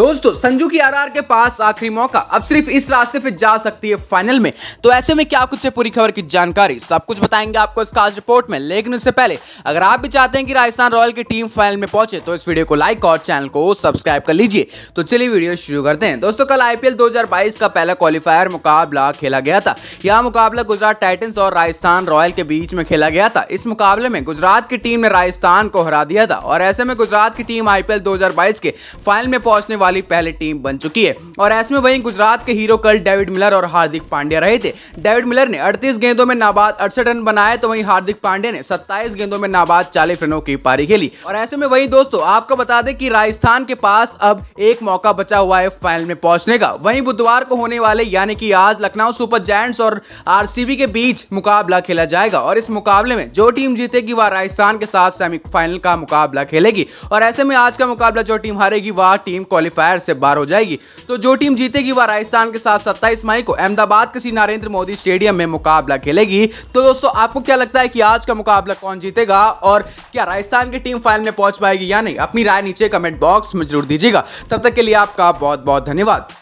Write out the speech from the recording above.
दोस्तों संजू की आरआर के पास आखिरी मौका अब सिर्फ इस रास्ते पे जा सकती है फाइनल में तो ऐसे में क्या कुछ है पूरी खबर की जानकारी सब कुछ बताएंगे आपको इस खास रिपोर्ट में लेकिन उससे पहले अगर आप भी चाहते हैं कि राजस्थान रॉयल की टीम फाइनल में पहुंचे तो इस वीडियो को लाइक और चैनल को सब्सक्राइब कर लीजिए तो चलिए वीडियो शुरू करते हैं दोस्तों कल आईपीएल दो का पहला क्वालिफायर मुकाबला खेला गया था यह मुकाबला गुजरात टाइटन्स और राजस्थान रॉयल के बीच में खेला गया था इस मुकाबले में गुजरात की टीम ने राजस्थान को हरा दिया था और ऐसे में गुजरात की टीम आईपीएल दो के फाइनल में पहुंचने वाली वाली पहली टीम बन चुकी है और ऐसे में वहीं गुजरात के हीरो कल डेविड मिलर और हार्दिक पांड्या रहे थे डेविड मिलर ने अड़तीस गेंदों में नाबाद अड़सठ रन बनाए तो वहीं हार्दिक पांड्या ने सत्ताईस गेंदों में नाबाद चालीस रनों की पारी खेली और ऐसे में वही दोस्तों आपको बता दें कि राजस्थान के पास अब एक मौका बचा हुआ है फाइनल में पहुंचने का वही बुधवार को होने वाले यानी कि आज लखनऊ सुपर जैंट और आर के बीच मुकाबला खेला जाएगा और इस मुकाबले में जो टीम जीतेगी वह राजस्थान के साथ सेमीफाइनल का मुकाबला खेलेगी और ऐसे में आज का मुकाबला जो टीम हारेगी वह टीम क्वालिफाई क्वालिफायर से बाहर हो जाएगी तो जो टीम जीतेगी वह राजस्थान के साथ सत्ताईस मई को अहमदाबाद के श्री नरेंद्र मोदी स्टेडियम में मुकाबला खेलेगी तो दोस्तों आपको क्या लगता है कि आज का मुकाबला कौन जीतेगा और क्या राजस्थान की टीम फाइनल में पहुंच पाएगी या नहीं अपनी राय नीचे कमेंट बॉक्स में जरूर दीजिएगा तब तक के लिए आपका बहुत बहुत धन्यवाद